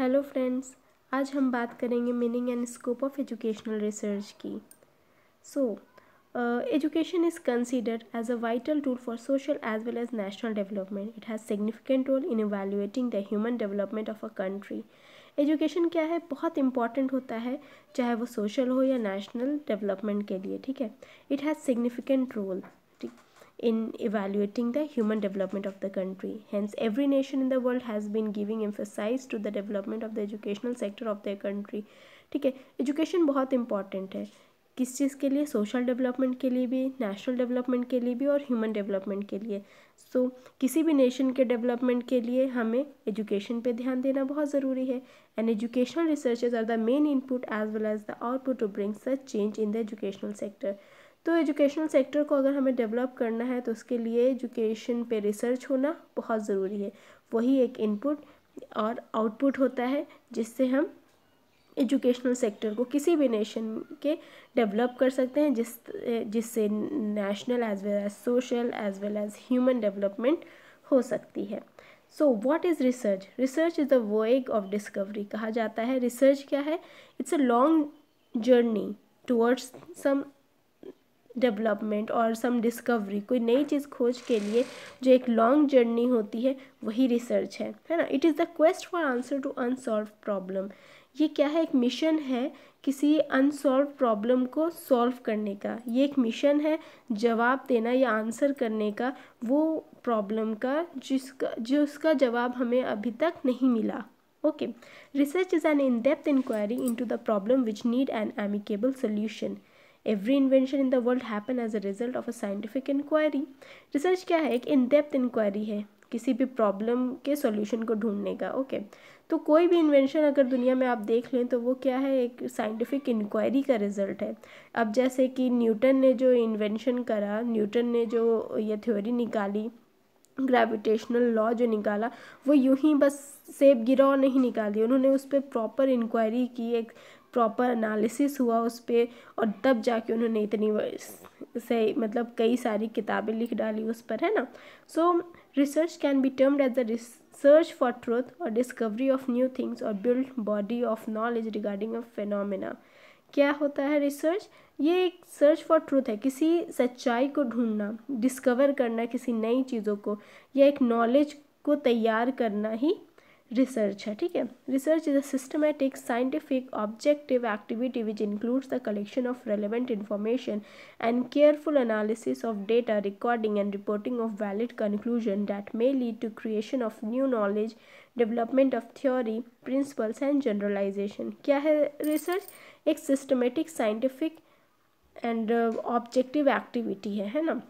Hello friends आज हम बात करेंगे meaning and scope of educational research की so education is considered as a vital tool for social as well as national development it has significant role in evaluating the human development of a country education क्या है बहुत important होता है चाहे वो social हो या नेशनल डेवलपमेंट के लिए ठीक है it has significant role in evaluating the human development of the country. Hence, every nation in the world has been giving emphasis to the development of the educational sector of their country. ठीक है education बहुत important है किस चीज़ के लिए social development के लिए भी नेशनल डेवलपमेंट के लिए भी और ह्यूमन डेवलपमेंट के लिए सो so, किसी भी नेशन के डेवलपमेंट के लिए हमें एजुकेशन पे ध्यान देना बहुत ज़रूरी है and educational researches are the main input as well as the output to bring such change in the educational sector तो एजुकेशनल सेक्टर को अगर हमें डेवलप करना है तो उसके लिए एजुकेशन पे रिसर्च होना बहुत ज़रूरी है वही एक इनपुट और आउटपुट होता है जिससे हम एजुकेशनल सेक्टर को किसी भी नेशन के डेवलप कर सकते हैं जिस जिससे national as well as social as well as human development हो सकती है so what is research research is the way of discovery कहा जाता है रिसर्च क्या है it's a long journey towards some development और सम डिस्कवरी कोई नई चीज़ खोज के लिए जो एक लॉन्ग जर्नी होती है वही रिसर्च है है ना it is the quest for answer to unsolved problem ये क्या है एक मिशन है किसी अनसॉल्व प्रॉब्लम को सॉल्व करने का ये एक मिशन है जवाब देना या आंसर करने का वो प्रॉब्लम का जिसका जो उसका जवाब हमें अभी तक नहीं मिला okay research is an in depth inquiry into the problem which need an amicable solution every invention in the world happen as a result of a scientific inquiry research क्या है एक इन डेप्थ इंक्वायरी है किसी भी problem के solution को ढूंढने का ओके okay. तो कोई भी इन्वेंशन अगर दुनिया में आप देख लें तो वो क्या है एक साइंटिफिक इंक्वायरी का रिजल्ट है अब जैसे कि न्यूटन ने जो इन्वेंशन करा न्यूटन ने जो ये थ्योरी निकाली ग्रेविटेशनल लॉ जो निकाला वो यूं ही बस सेब गिरा नहीं निकाली उन्होंने उस पर प्रॉपर इंक्वायरी की एक प्रॉपर एनालिसिस हुआ उस पर और तब जाके उन्होंने इतनी से मतलब कई सारी किताबें लिख डाली उस पर है ना so research can be termed as the research for truth और डिस्कवरी ऑफ न्यू थिंग्स और build body of knowledge regarding a phenomena क्या होता है रिसर्च ये एक सर्च फॉर ट्रूथ है किसी सच्चाई को ढूंढना डिस्कवर करना किसी नई चीज़ों को या एक नॉलेज को तैयार करना ही रिसर्च है ठीक है research is a systematic scientific objective activity which includes the collection of relevant information and careful analysis of data recording and reporting of valid conclusion that may lead to creation of new knowledge development of theory principles and generalization क्या है research एक systematic scientific and objective activity है ना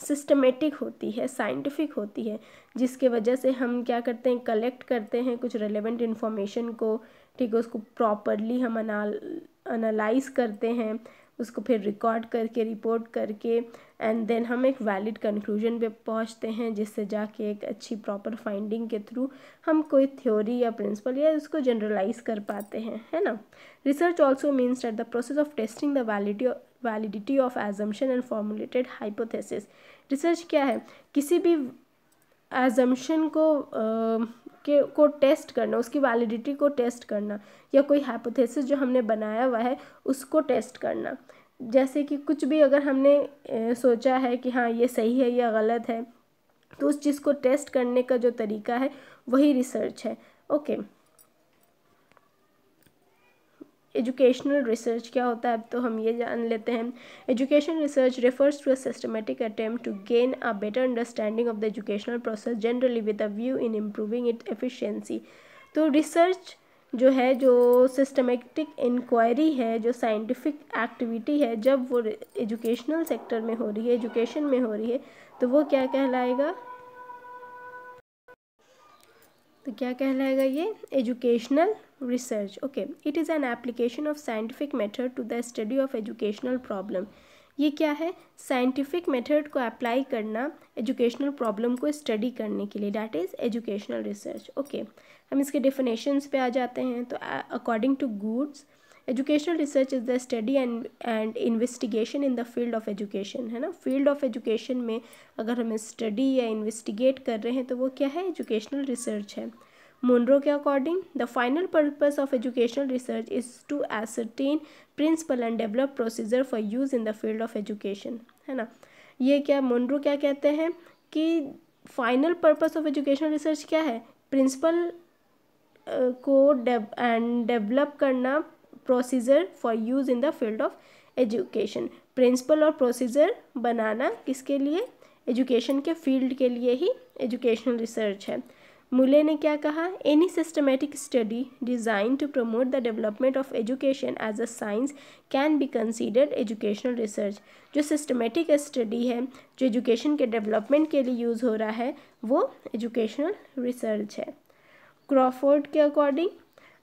systematic होती है scientific होती है जिसके वजह से हम क्या करते हैं कलेक्ट करते हैं कुछ रेलेवेंट इन्फॉर्मेशन को ठीक है उसको प्रॉपरली हम अनालाइज करते हैं उसको फिर रिकॉर्ड करके रिपोर्ट करके एंड देन हम एक वैलिड कंक्लूजन पे पहुंचते हैं जिससे जाके एक अच्छी प्रॉपर फाइंडिंग के थ्रू हम कोई थ्योरी या प्रिंसिपल या उसको जनरलाइज कर पाते हैं है ना research also means that the process of testing the validity validity of assumption and formulated hypothesis research क्या है किसी भी एजम्पन को के को टेस्ट करना उसकी वैलिडिटी को टेस्ट करना या कोई हाइपोथेसिस जो हमने बनाया हुआ है उसको टेस्ट करना जैसे कि कुछ भी अगर हमने सोचा है कि हाँ ये सही है या गलत है तो उस चीज़ को टेस्ट करने का जो तरीका है वही रिसर्च है ओके okay. एजुकेशनल रिसर्च क्या होता है अब तो हम ये जान लेते हैं education research refers to a systematic attempt to gain a better understanding of the educational process generally with a view in improving it efficiency तो रिसर्च जो है जो सिस्टमेटिक इंक्वायरी है जो साइंटिफिक एक्टिविटी है जब वो एजुकेशनल सेक्टर में हो रही है एजुकेशन में हो रही है तो वो क्या कहलाएगा तो क्या कहलाएगा ये educational research okay it is an application of scientific method to the study of educational problem ये क्या है साइंटिफिक मेथड को अप्लाई करना एजुकेशनल प्रॉब्लम को स्टडी करने के लिए that is educational research okay हम इसके डेफिनेशंस पे आ जाते हैं तो according to Good's educational research is the study and and investigation in the field of education है ना फील्ड ऑफ एजुकेशन में अगर हम स्टडी या इन्वेस्टिगेट कर रहे हैं तो वो क्या है एजुकेशनल रिसर्च है मुनरो के according the final purpose of educational research is to ascertain principle and develop procedure for use in the field of education है ना ये क्या मुंड्रो क्या कहते हैं कि final purpose of educational research क्या है प्रिंसिपल को डेव एंड डेवलप करना procedure for use in the field of education principle और प्रोसीजर बनाना किसके लिए एजुकेशन के फील्ड के लिए ही एजुकेशनल रिसर्च है मुले ने क्या कहा any systematic study design to promote the development of education as a science can be considered educational research जो सिस्टमेटिक स्टडी है जो एजुकेशन के डेवलपमेंट के लिए यूज़ हो रहा है वो एजुकेशनल रिसर्च है क्रॉफोर्ड के according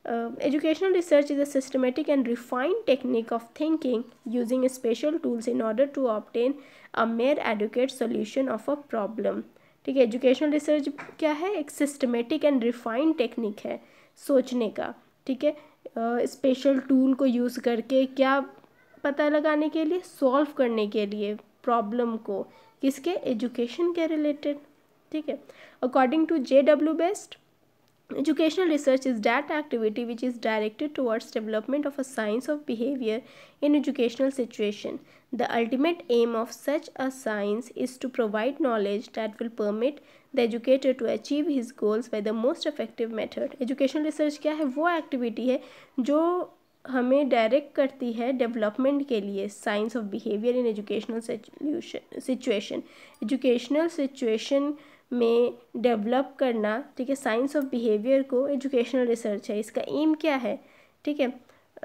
Uh, educational research is a systematic and refined technique of thinking using special tools in order to obtain a mere adequate solution of a problem. ठीक है एजुकेशनल रिसर्च क्या है एक systematic and refined technique है सोचने का ठीक है स्पेशल टूल को यूज़ करके क्या पता लगाने के लिए सॉल्व करने के लिए प्रॉब्लम को किसके एजुकेशन के रिलेटेड ठीक है according to J W Best educational research is that activity which is directed towards development of a science of behavior in educational situation the ultimate aim of such a science is to provide knowledge that will permit the educator to achieve his goals by the most effective method education research क्या है वो activity है जो हमें direct करती है development के लिए science of behaviour in educational situation educational situation में डेवलप करना ठीक है साइंस ऑफ बिहेवियर को एजुकेशनल रिसर्च है इसका एम क्या है ठीक है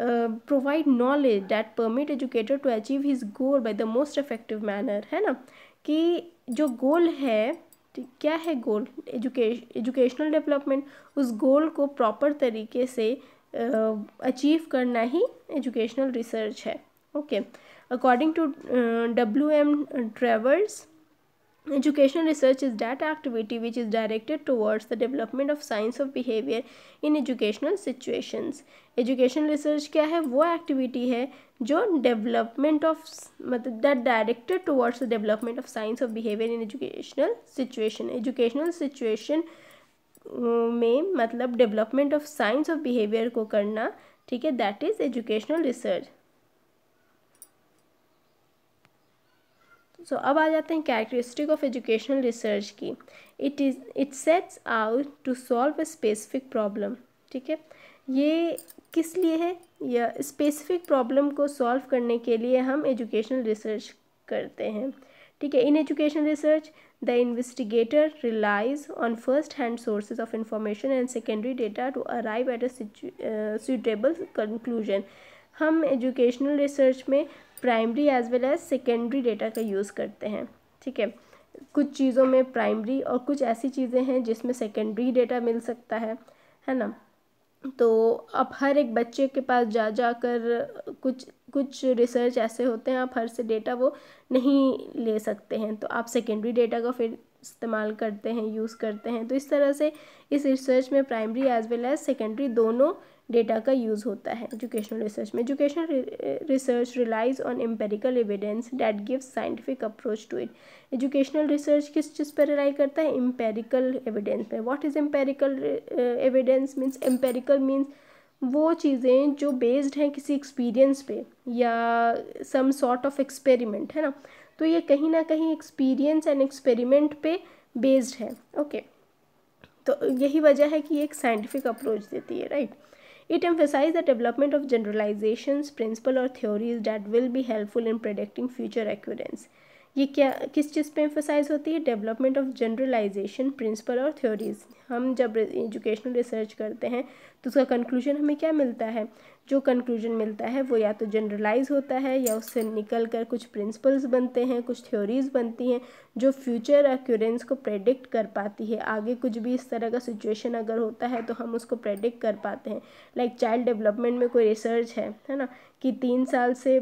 provide knowledge that permit educator to achieve his goal by the most effective manner है ना कि जो गोल है क्या है गोल एजुकेश एजुकेशनल डेवलपमेंट उस गोल को प्रॉपर तरीके से अचीव करना ही एजुकेशनल रिसर्च है okay according to W M Travers Educational research is that activity which is directed towards the development of science of behavior in educational situations. Educational research क्या है वो activity है जो development of मतलब that directed towards the development of science of behavior in educational situation. Educational situation में मतलब development of science of behavior को करना ठीक है that is educational research. सो अब आ जाते हैं कैरेक्टरिस्टिक ऑफ एजुकेशनल रिसर्च की it is it sets out to solve a specific problem ठीक है ये किस लिए है या स्पेसिफिक प्रॉब्लम को सॉल्व करने के लिए हम एजुकेशनल रिसर्च करते हैं ठीक है in education research the investigator relies on first hand sources of information and secondary data to arrive at a conclusion हम एजुकेशनल रिसर्च में primary as well as secondary data का यूज़ करते हैं ठीक है कुछ चीज़ों में प्राइमरी और कुछ ऐसी चीज़ें हैं जिसमें सेकेंडरी डेटा मिल सकता है है ना तो आप हर एक बच्चे के पास जा जा कर कुछ कुछ रिसर्च ऐसे होते हैं आप हर से डेटा वो नहीं ले सकते हैं तो आप सेकेंडरी डेटा का फिर इस्तेमाल करते हैं यूज़ करते हैं तो इस तरह से इस रिसर्च में primary as well as secondary दोनों डेटा का यूज़ होता है एजुकेशनल रिसर्च में educational research relies on empirical evidence that gives scientific approach to it educational research किस चीज़ पर रिलाई करता है एम्पेरिकल एविडेंस पर what is empirical evidence means empirical means वो चीज़ें जो बेस्ड हैं किसी एक्सपीरियंस पे या सम सॉर्ट ऑफ एक्सपेरिमेंट है ना तो ये कहीं ना कहीं एक्सपीरियंस एंड एक्सपेरिमेंट पे बेस्ड है ओके okay. तो यही वजह है कि ये एक साइंटिफिक अप्रोच देती है right right? It emphasized the development of generalizations, principle or theories that will be helpful in predicting future occurrence. ये क्या किस चीज़ पे एम्फोसाइज होती है डेवलपमेंट ऑफ जनरलाइजेशन प्रिंसिपल और थ्योरीज हम जब एजुकेशनल रिसर्च करते हैं तो उसका कंक्लूजन हमें क्या मिलता है जो कंक्लूजन मिलता है वो या तो जनरलाइज होता है या उससे निकल कर कुछ प्रिंसिपल्स बनते हैं कुछ थ्योरीज बनती हैं जो फ्यूचर अक्यूरेंस को प्रेडिक्ट कर पाती है आगे कुछ भी इस तरह का सिचुएशन अगर होता है तो हम उसको प्रेडिक्ट कर पाते हैं लाइक चाइल्ड डेवलपमेंट में कोई रिसर्च है है ना कि तीन साल से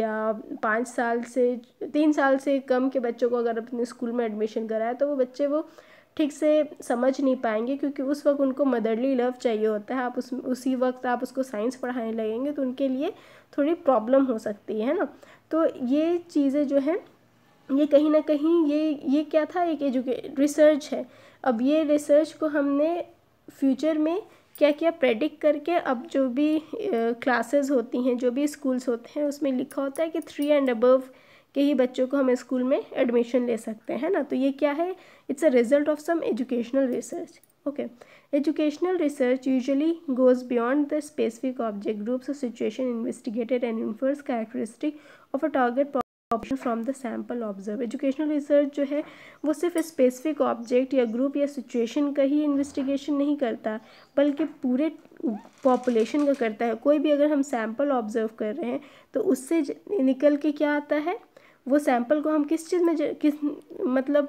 या पाँच साल से तीन साल से कम के बच्चों को अगर अपने स्कूल में एडमिशन कराया तो वो बच्चे वो ठीक से समझ नहीं पाएंगे क्योंकि उस वक्त उनको मदरली लव चाहिए होता है आप उस उसी वक्त आप उसको साइंस पढ़ाने लगेंगे तो उनके लिए थोड़ी प्रॉब्लम हो सकती है ना तो ये चीज़ें जो हैं ये कहीं ना कहीं ये ये क्या था एक एजुके रिसर्च है अब ये रिसर्च को हमने फ्यूचर में क्या क्या प्रेडिक्ट करके अब जो भी क्लासेस होती हैं जो भी स्कूल्स होते हैं उसमें लिखा होता है कि थ्री एंड अबव के ही बच्चों को हम स्कूल में एडमिशन ले सकते हैं ना तो ये क्या है it's a result of some educational research okay educational research usually goes beyond the specific object groups और situation investigated and infers characteristic of a target option from the sample observe educational research जो है वो सिर्फ specific object या group या situation का ही investigation नहीं करता बल्कि पूरे पॉपुलेशन का करता है कोई भी अगर हम सैम्पल ऑब्जर्व कर रहे हैं तो उससे निकल के क्या आता है वो सैम्पल को हम किस चीज़ में किस मतलब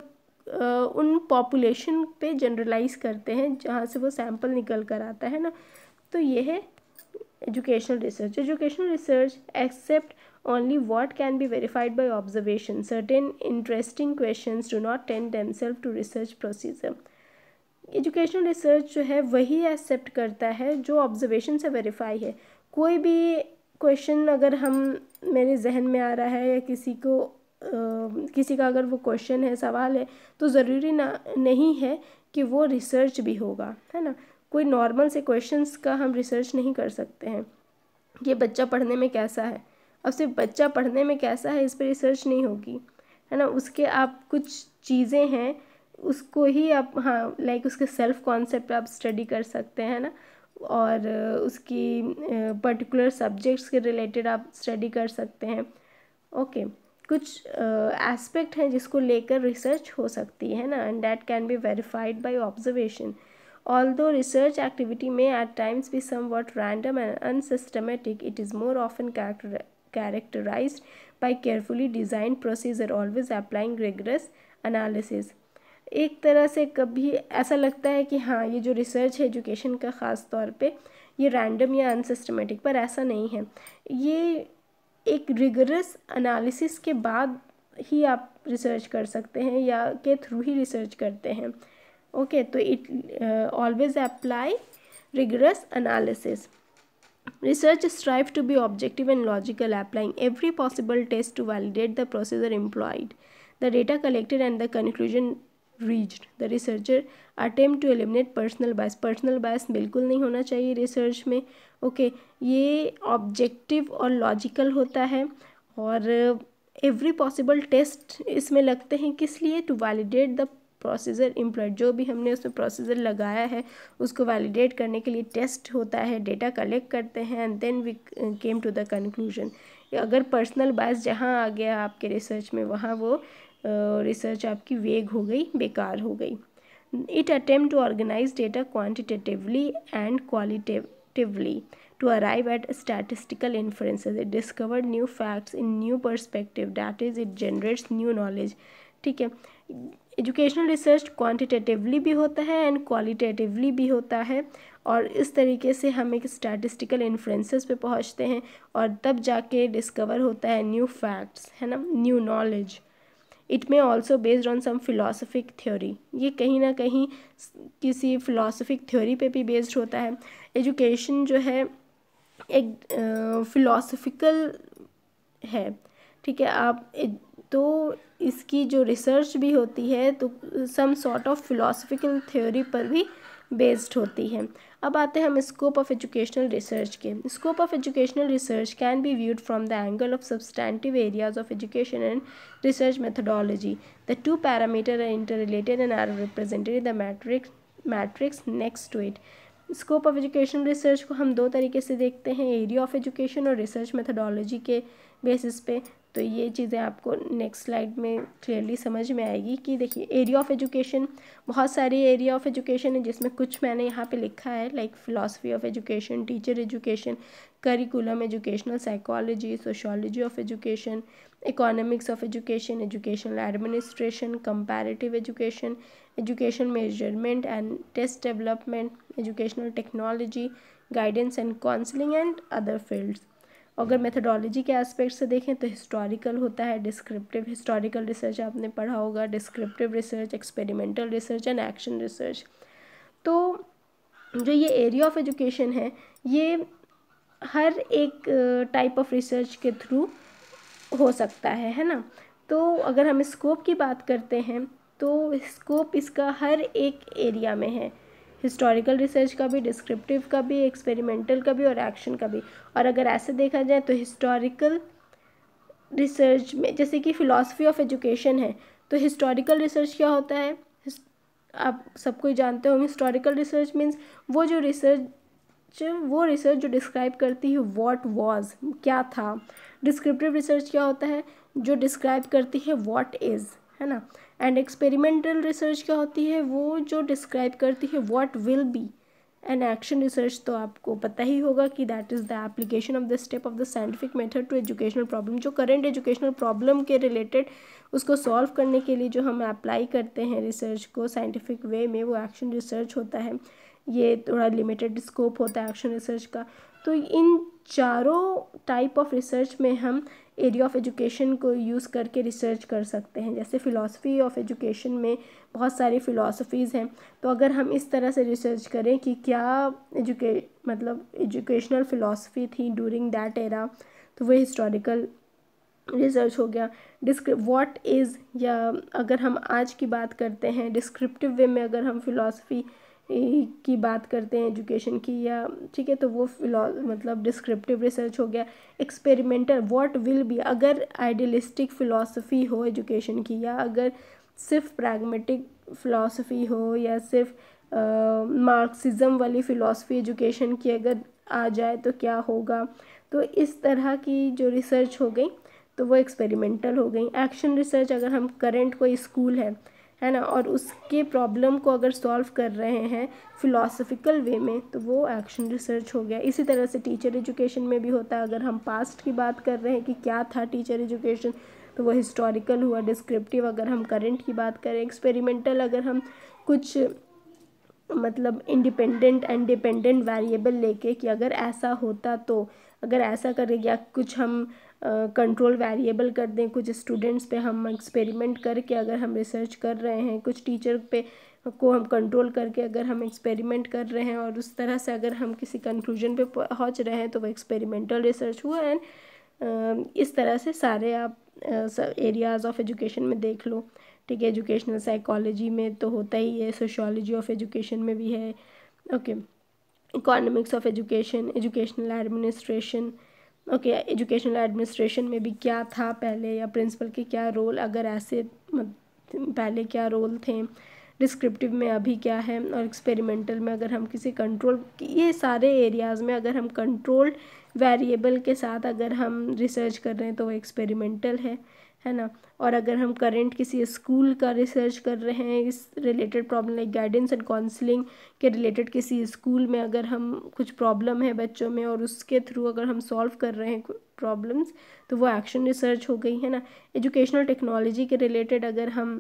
उन पॉपुलेशन पे जनरलाइज करते हैं जहाँ से वो सैम्पल निकल कर आता है ना तो ये है educational research educational research accept only what can be verified by observation certain interesting questions do not tend themselves to research procedure educational research जो है वही एक्सेप्ट करता है जो ऑब्जर्वेशन से वेरीफाई है कोई भी क्वेश्चन अगर हम मेरे जहन में आ रहा है या किसी को आ, किसी का अगर वो क्वेश्चन है सवाल है तो ज़रूरी ना नहीं है कि वो रिसर्च भी होगा है ना कोई नॉर्मल से क्वेश्चंस का हम रिसर्च नहीं कर सकते हैं कि बच्चा पढ़ने में कैसा है अब सिर्फ बच्चा पढ़ने में कैसा है इस पर रिसर्च नहीं होगी है ना उसके आप कुछ चीज़ें हैं उसको ही आप हाँ लाइक उसके सेल्फ कॉन्सेप्ट आप स्टडी कर सकते हैं ना और उसकी पर्टिकुलर सब्जेक्ट्स के रिलेटेड आप स्टडी कर सकते हैं ओके okay. कुछ एस्पेक्ट uh, हैं जिसको लेकर रिसर्च हो सकती है ना and that can be verified by observation although research activity में at times be somewhat random and unsystematic it is more often characterize by carefully design procedure always applying rigorous analysis एक तरह से कभी ऐसा लगता है कि हाँ ये जो रिसर्च है एजुकेशन का ख़ास तौर पे ये रैंडम या अनसिस्टमेटिक पर ऐसा नहीं है ये एक रिगरस एनालिसिस के बाद ही आप रिसर्च कर सकते हैं या के थ्रू ही रिसर्च करते हैं ओके तो it always apply rigorous analysis research strive to be objective and logical applying every possible test to validate the procedure employed the data collected and the conclusion reached the researcher attempt to eliminate personal bias personal bias बिल्कुल नहीं होना चाहिए research में okay ये objective और logical होता है और एवरी पॉसिबल टेस्ट इसमें लगते हैं किस लिए to validate the procedure employ जो भी हमने उसमें प्रोसीजर लगाया है उसको वैलिडेट करने के लिए टेस्ट होता है डेटा कलेक्ट करते हैं and then we came to the conclusion अगर पर्सनल बायस जहाँ आ गया आपके रिसर्च में वहाँ वो रिसर्च आपकी वेग हो गई बेकार हो गई it attempt to organize data quantitatively and qualitatively to arrive at statistical inference it discover new facts in new perspective that is it generates new knowledge ठीक है एजुकेशनल रिसर्च क्वान्टिटेटिवली भी होता है एंड क्वालिटेटिवली भी होता है और इस तरीके से हम एक स्टैटिस्टिकल इन्फ्लुएंसेस पे पहुँचते हैं और तब जाके डिस्कवर होता है न्यू फैक्ट्स है ना new knowledge it may also based on some philosophic theory ये कहीं ना कहीं किसी फिलोसफिक थ्योरी पे भी बेस्ड होता है एजुकेशन जो है एक फिलोसफिकल uh, है ठीक है आप तो इसकी जो रिसर्च भी होती है तो some sort of philosophical theory पर भी बेस्ड होती है अब आते हैं हम स्कोप ऑफ एजुकेशनल रिसर्च के scope of educational research can be viewed from the angle of substantive areas of education and research methodology the two parameter are inter related and are represented in the matrix matrix next to it scope of education research को हम दो तरीके से देखते हैं area of education और research methodology के basis पे तो ये चीज़ें आपको नेक्स्ट स्लाइड में क्लियरली समझ में आएगी कि देखिए एरिया ऑफ एजुकेशन बहुत सारे एरिया ऑफ एजुकेशन है जिसमें कुछ मैंने यहाँ पे लिखा है like philosophy of education teacher education curriculum educational psychology sociology of education economics of education educational administration comparative education education measurement and test development educational technology guidance and counselling and other fields अगर methodology के aspect से देखें तो historical होता है descriptive historical research आपने पढ़ा होगा descriptive research experimental research and action research तो जो ये एरिया ऑफ एजुकेशन है ये हर एक टाइप ऑफ रिसर्च के थ्रू हो सकता है है ना तो अगर हम स्कोप की बात करते हैं तो स्कोप इसका हर एक एरिया में है हिस्टोरिकल रिसर्च का भी डिस्क्रिप्टिव का भी एक्सपेरिमेंटल का भी और एक्शन का भी और अगर ऐसे देखा जाए तो हिस्टोरिकल रिसर्च में जैसे कि फ़िलासफ़ी ऑफ एजुकेशन है तो हिस्टोरिकल रिसर्च क्या होता है आप सबको जानते हो हिस्टोरिकल रिसर्च मीन्स वो जो रिसर्च वो रिसर्च जो डिस्क्राइब करती है वॉट वॉज क्या था डिस्क्रिप्टिव रिसर्च क्या होता है जो डिस्क्राइब करती है वॉट इज़ है ना एंड एक्सपेरिमेंटल रिसर्च क्या होती है वो जो डिस्क्राइब करती है what will be and action research तो आपको पता ही होगा कि that is the application of the step of the scientific method to educational problem जो करेंट एजुकेशनल प्रॉब्लम के रिलेटेड उसको सॉल्व करने के लिए जो हम अप्लाई करते हैं रिसर्च को साइंटिफिक वे में वो एक्शन रिसर्च होता है ये थोड़ा लिमिटेड स्कोप होता है एक्शन रिसर्च का तो इन चारों टाइप ऑफ रिसर्च में हम एरिया ऑफ एजुकेशन को यूज़ करके रिसर्च कर सकते हैं जैसे फ़िलासफ़ी ऑफ एजुकेशन में बहुत सारी फ़िलासफ़ीज़ हैं तो अगर हम इस तरह से रिसर्च करें कि क्या एजुके मतलब एजुकेशनल फ़िलासफ़ी थी डूरिंग दैट एरा तो वह हिस्टोरिकल रिसर्च हो गया डिस्क्र वॉट इज़ या अगर हम आज की बात करते हैं डिस्क्रिप्टिव वे में अगर हम फ़िलासफ़ी की बात करते हैं एजुकेशन की या ठीक है तो वो मतलब डिस्क्रिप्टिव रिसर्च हो गया एक्सपेरिमेंटल व्हाट विल बी अगर आइडियलिस्टिक फ़िलासफ़ी हो एजुकेशन की या अगर सिर्फ प्रैग्मेटिक फ़िलासफ़ी हो या सिर्फ मार्क्सिज़म वाली फ़िलासफ़ी एजुकेशन की अगर आ जाए तो क्या होगा तो इस तरह की जो रिसर्च हो गई तो वो एक्सपेरिमेंटल हो गई एक्शन रिसर्च अगर हम करंट कोई स्कूल है है ना और उसके प्रॉब्लम को अगर सॉल्व कर रहे हैं फिलोसफिकल वे में तो वो एक्शन रिसर्च हो गया इसी तरह से टीचर एजुकेशन में भी होता है अगर हम पास्ट की बात कर रहे हैं कि क्या था टीचर एजुकेशन तो वो हिस्टोरिकल हुआ डिस्क्रिप्टिव अगर हम करंट की बात करें एक्सपेरिमेंटल अगर हम कुछ मतलब इंडिपेंडेंट एंड डिपेंडेंट वेरिएबल लेके कि अगर ऐसा होता तो अगर ऐसा करें या कुछ हम कंट्रोल वेरिएबल कर दें कुछ स्टूडेंट्स पे हम एक्सपेरिमेंट करके अगर हम रिसर्च कर रहे हैं कुछ टीचर पे को हम कंट्रोल करके अगर हम एक्सपेरिमेंट कर रहे हैं और उस तरह से अगर हम किसी कंक्लूजन पे पहुंच रहे हैं तो वो एक्सपेरिमेंटल रिसर्च हुआ एंड इस तरह से सारे आप एरियाज ऑफ एजुकेशन में देख लो ठीक है एजुकेशनल साइकोलॉजी में तो होता ही है सोशोलॉजी ऑफ एजुकेशन में भी है okay economics of education educational administration okay educational administration में भी क्या था पहले या प्रिंसिपल के क्या रोल अगर ऐसे मतलब पहले क्या रोल थे डिस्क्रिप्टिव में अभी क्या है और एक्सपेरिमेंटल में अगर हम किसी कंट्रोल ये सारे एरियाज़ में अगर हम कंट्रोल वेरिएबल के साथ अगर हम रिसर्च कर रहे हैं तो वो एक्सपेरिमेंटल है है ना और अगर हम करंट किसी स्कूल का रिसर्च कर रहे हैं इस related problem like guidance and counselling के रिलेटेड किसी स्कूल में अगर हम कुछ प्रॉब्लम है बच्चों में और उसके थ्रू अगर हम सॉल्व कर रहे हैं प्रॉब्लम्स तो वो एक्शन रिसर्च हो गई है ना एजुकेशनल टेक्नोलॉजी के रिलेटेड अगर हम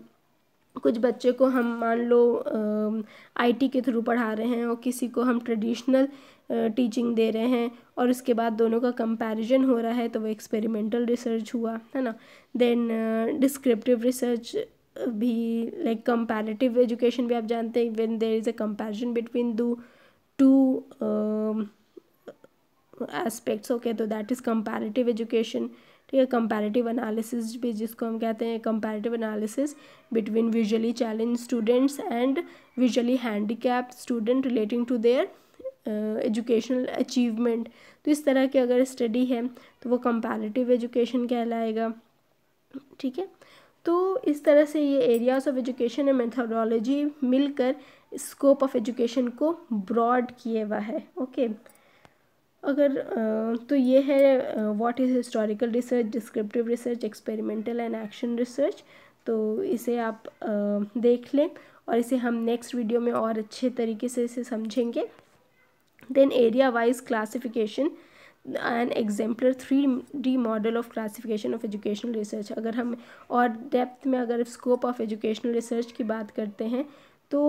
कुछ बच्चे को हम मान लो आईटी के थ्रू पढ़ा रहे हैं और किसी को हम ट्रेडिशनल टीचिंग दे रहे हैं और उसके बाद दोनों का कंपैरिजन हो रहा है तो वो एक्सपेरिमेंटल रिसर्च हुआ है ना देन डिस्क्रिप्टिव रिसर्च भी लाइक कंपैरेटिव एजुकेशन भी आप जानते हैं when there is a comparison between two two aspects okay तो दैट इज़ कंपैरेटिव एजुकेशन ठीक है कंपैरेटिव एनालिसिस भी जिसको हम कहते हैं comparative analysis between visually challenge students and visually handicap student relating to their educational achievement तो इस तरह की अगर स्टडी है तो वो कंपैरेटिव एजुकेशन कहलाएगा ठीक है तो इस तरह से ये areas of education and methodology मिलकर स्कोप ऑफ एजुकेशन को ब्रॉड किए हुआ है ओके अगर तो ये है what is historical research descriptive research experimental and action research तो इसे आप देख लें और इसे हम नेक्स्ट वीडियो में और अच्छे तरीके से इसे समझेंगे then area wise classification an exemplar three D model of classification of educational research अगर हम और डेप्थ में अगर स्कोप ऑफ एजुकेशनल रिसर्च की बात करते हैं तो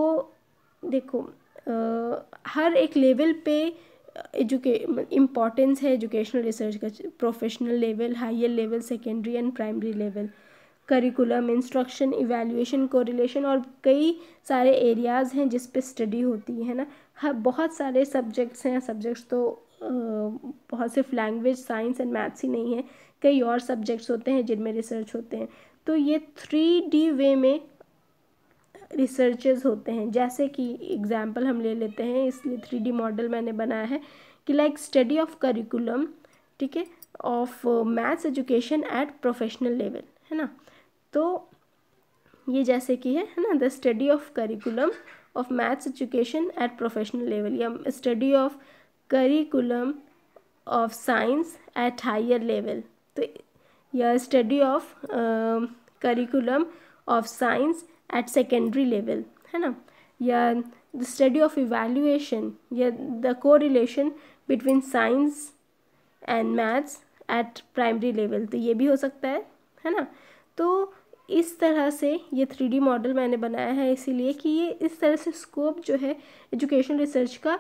देखो आ, हर एक लेवल पे एजुके इम्पॉर्टेंस है एजुकेशनल रिसर्च का professional level higher level secondary and primary level curriculum instruction evaluation correlation और कई सारे एरियाज़ हैं जिस पे स्टडी होती है ना हाँ बहुत सारे सब्जेक्ट्स हैं सब्जेक्ट्स तो बहुत सिर्फ लैंग्वेज साइंस एंड मैथ्स ही नहीं है कई और सब्जेक्ट्स होते हैं जिनमें रिसर्च होते हैं तो ये थ्री डी वे में रिसर्चेज होते हैं जैसे कि एग्जाम्पल हम ले लेते हैं इसलिए थ्री डी मॉडल मैंने बनाया है कि लाइक स्टडी ऑफ करिकुलम ठीक है of maths education at professional level है ना तो ये जैसे कि है है ना the study of curriculum of maths education at professional level या study of curriculum of science at higher level तो या study of curriculum of science at secondary level है ना या द स्टडी ऑफ इवेल्यूएशन या the correlation between science and maths at primary level तो ये भी हो सकता है है ना तो इस तरह से ये थ्री मॉडल मैंने बनाया है इसीलिए कि ये इस तरह से स्कोप जो है एजुकेशन रिसर्च का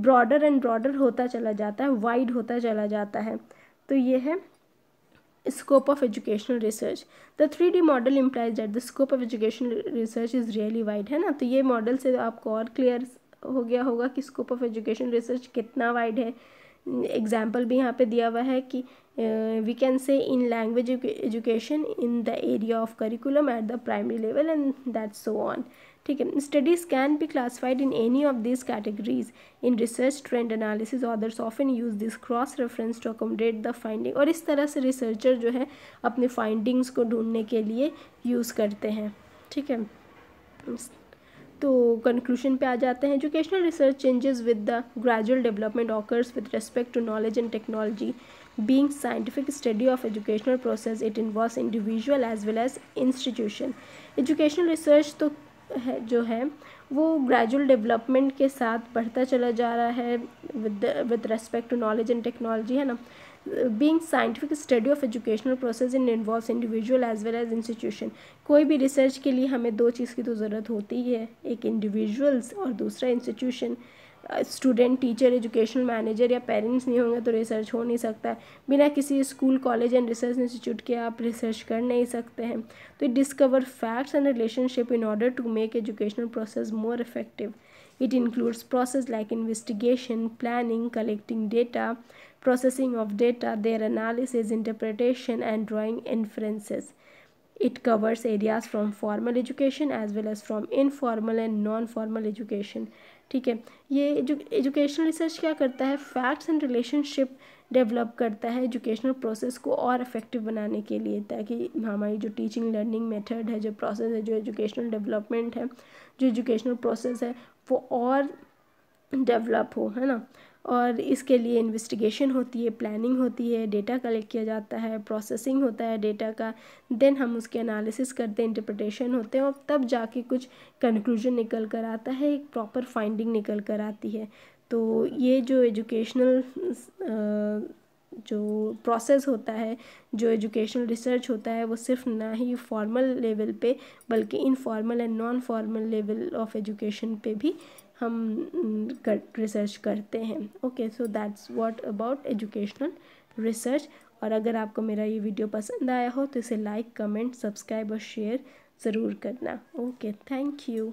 ब्रॉडर एंड ब्रॉडर होता चला जाता है वाइड होता चला जाता है तो ये है scope of educational research the three D model implies that the scope of educational research is really wide है ना तो ये मॉडल से आपको और क्लियर हो गया होगा कि स्कोप ऑफ एजुकेशन रिसर्च कितना वाइड है एग्जाम्पल भी यहाँ पे दिया हुआ है कि we can say in language education in the area of curriculum at the primary level and that so on ठीक है studies can be classified in any of this categories in research trend analysis others an use this cross reference to accommodate the finding और इस तरह से researcher जो है अपने findings को ढूंढने के लिए यूज़ करते हैं ठीक है तो कंक्लूशन पे आ जाते हैं educational research changes with the gradual development occurs with respect to knowledge and technology being scientific study of educational process it involve individual as well as institution educational research तो है जो है वो ग्रेजुअल डेवलपमेंट के साथ बढ़ता चला जा रहा है with with respect to knowledge and technology है ना being scientific study of educational process in involve individual as well as institution कोई भी रिसर्च के लिए हमें दो चीज़ की तो ज़रूरत होती है एक इंडिविजुअल्स और दूसरा institution student teacher educational manager या पेरेंट्स नहीं होंगे तो रिसर्च हो नहीं सकता बिना किसी school college and research institute के आप रिसर्च कर नहीं सकते हैं तो discover facts and relationship in order to make educational process more effective it includes process like investigation planning collecting data processing of data, their analysis, interpretation, and drawing inferences. It covers areas from formal education as well as from informal and non formal education. ठीक है ये जो educational research क्या करता है facts and relationship develop करता है educational process को और इफेक्टिव बनाने के लिए ताकि हमारी जो टीचिंग लर्निंग मेथड है जो प्रोसेस है जो एजुकेशनल डेवलपमेंट है जो एजुकेशनल प्रोसेस है वो और डेवलप हो है ना और इसके लिए इन्वेस्टिगेशन होती है प्लानिंग होती है डेटा कलेक्ट किया जाता है प्रोसेसिंग होता है डेटा का देन हम उसके एनालिसिस करते हैं इंटरप्रटेशन होते हैं और तब जाके कुछ कंक्लूजन निकल कर आता है एक प्रॉपर फाइंडिंग निकल कर आती है तो ये जो एजुकेशनल जो प्रोसेस होता है जो एजुकेशनल रिसर्च होता है वो सिर्फ ना ही फॉर्मल लेवल पे बल्कि informal and non formal level of education पे भी हम कर, रिसर्च करते हैं okay so that's what about educational research और अगर आपको मेरा ये वीडियो पसंद आया हो तो इसे लाइक कमेंट सब्सक्राइब और शेयर ज़रूर करना ओके थैंक यू